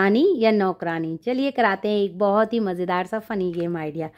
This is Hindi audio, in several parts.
रानी या नौकरानी चलिए कराते हैं एक बहुत ही मज़ेदार सा फ़नी गेम आइडिया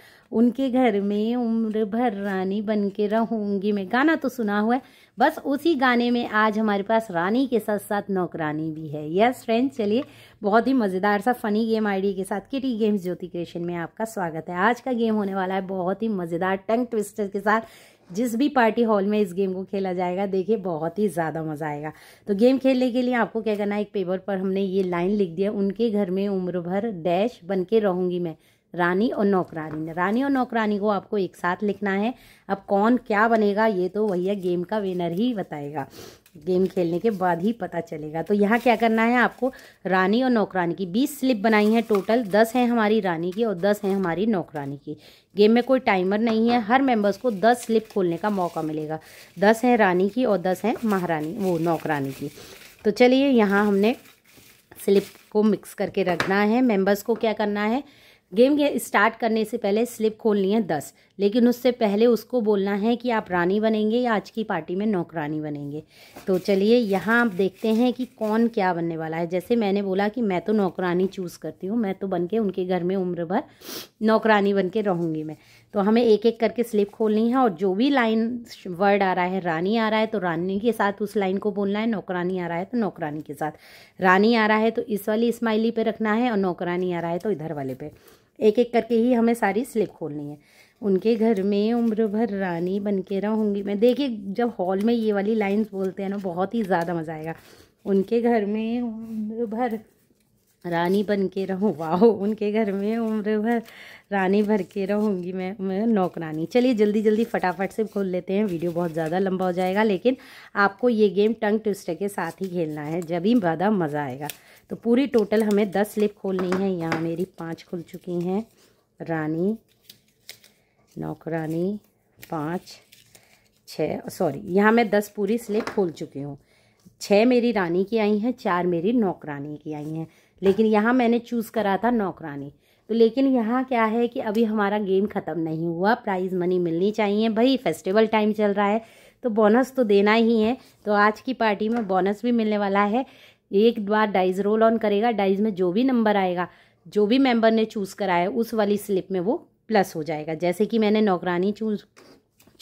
उनके घर में उम्र भर रानी बन के रहूँगी मैं गाना तो सुना हुआ है बस उसी गाने में आज हमारे पास रानी के साथ साथ नौकरानी भी है यस फ्रेंड्स चलिए बहुत ही मज़ेदार सा फनी गेम आईडी के साथ किटी गेम्स ज्योति क्रिएशन में आपका स्वागत है आज का गेम होने वाला है बहुत ही मज़ेदार टंग ट्विस्टर के साथ जिस भी पार्टी हॉल में इस गेम को खेला जाएगा देखिए बहुत ही ज़्यादा मज़ा आएगा तो गेम खेलने के लिए आपको क्या करना है एक पेपर पर हमने ये लाइन लिख दिया उनके घर में उम्र भर डैश बन के रहूँगी मैं रानी और नौकरानी रानी और नौकरानी को आपको एक साथ लिखना है अब कौन क्या बनेगा ये तो भैया गेम का विनर ही बताएगा गेम खेलने के बाद ही पता चलेगा तो यहाँ क्या करना है आपको रानी और नौकरानी की बीस स्लिप बनाई है टोटल दस हैं हमारी रानी की और दस हैं हमारी नौकरानी की गेम में कोई टाइमर नहीं है हर मेंबर्स को दस स्लिप खोलने का मौका मिलेगा दस हैं रानी की और दस हैं महारानी वो नौकरानी की तो चलिए यहाँ हमने स्लिप को मिक्स करके रखना है मेम्बर्स को क्या करना है गेम के स्टार्ट करने से पहले स्लिप खोलनी है दस लेकिन उससे पहले उसको बोलना है कि आप रानी बनेंगे या आज की पार्टी में नौकरानी बनेंगे तो चलिए यहाँ आप देखते हैं कि कौन क्या बनने वाला है जैसे मैंने बोला कि मैं तो नौकरानी चूज़ करती हूँ मैं तो बन के उनके घर में उम्र भर नौकरानी बन के रहूँगी मैं तो हमें एक एक करके स्लिप खोलनी है और जो भी लाइन वर्ड आ रहा है रानी आ रहा है तो रानी के साथ उस लाइन को बोलना है नौकरानी आ रहा है तो नौकरानी के साथ रानी आ रहा है तो इस वाली स्माइली पर रखना है और नौकरानी आ रहा है तो इधर वाले पर एक एक करके ही हमें सारी स्लिप खोलनी है उनके घर में उम्र भर रानी बन के रहूँगी मैं देखिए जब हॉल में ये वाली लाइंस बोलते हैं ना बहुत ही ज़्यादा मज़ा आएगा उनके घर में उम्र भर रानी बन के रहूँ वाह उनके घर में उम्र भर रानी भर के रहूँगी मैं मैं नौकरानी चलिए जल्दी जल्दी फटाफट से खोल लेते हैं वीडियो बहुत ज़्यादा लंबा हो जाएगा लेकिन आपको ये गेम टंग ट्विस्टर के साथ ही खेलना है जब ही ज़्यादा मज़ा आएगा तो पूरी टोटल हमें दस स्लिप खोलनी है यहाँ मेरी पाँच खुल चुकी हैं रानी नौकरानी पाँच छः सॉरी यहाँ मैं दस पूरी स्लिप खोल चुकी हूँ छः मेरी रानी की आई हैं चार मेरी नौकरानी की आई हैं लेकिन यहाँ मैंने चूज़ करा था नौकरानी तो लेकिन यहाँ क्या है कि अभी हमारा गेम ख़त्म नहीं हुआ प्राइज़ मनी मिलनी चाहिए भाई फेस्टिवल टाइम चल रहा है तो बोनस तो देना ही है तो आज की पार्टी में बोनस भी मिलने वाला है एक बार डाइज रोल ऑन करेगा डाइज में जो भी नंबर आएगा जो भी मेंबर ने चूज़ कराया है उस वाली स्लिप में वो प्लस हो जाएगा जैसे कि मैंने नौकरानी चूज़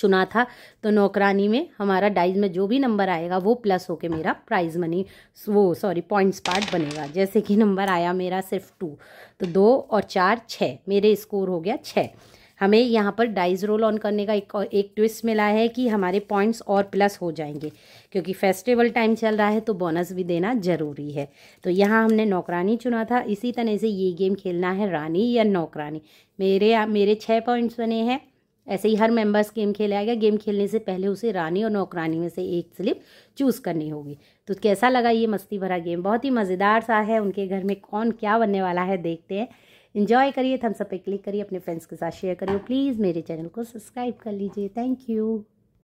चुना था तो नौकरानी में हमारा डाइज में जो भी नंबर आएगा वो प्लस होके मेरा प्राइज मनी वो सॉरी पॉइंट्स पार्ट बनेगा जैसे कि नंबर आया मेरा सिर्फ टू तो दो और चार छः मेरे स्कोर हो गया छः हमें यहाँ पर डाइज रोल ऑन करने का एक और एक ट्विस्ट मिला है कि हमारे पॉइंट्स और प्लस हो जाएंगे क्योंकि फेस्टिवल टाइम चल रहा है तो बोनस भी देना ज़रूरी है तो यहाँ हमने नौकरानी चुना था इसी तरह से ये गेम खेलना है रानी या नौकरानी मेरे मेरे छः पॉइंट्स बने हैं ऐसे ही हर मेंबर्स गेम खेला गया गेम खेलने से पहले उसे रानी और नौकरानी में से एक स्लिप चूज़ करनी होगी तो कैसा लगा ये मस्ती भरा गेम बहुत ही मज़ेदार सा है उनके घर में कौन क्या बनने वाला है देखते हैं इन्जॉय करिए थम्सअप पे क्लिक करिए अपने फ्रेंड्स के साथ शेयर करिए प्लीज़ मेरे चैनल को सब्सक्राइब कर लीजिए थैंक यू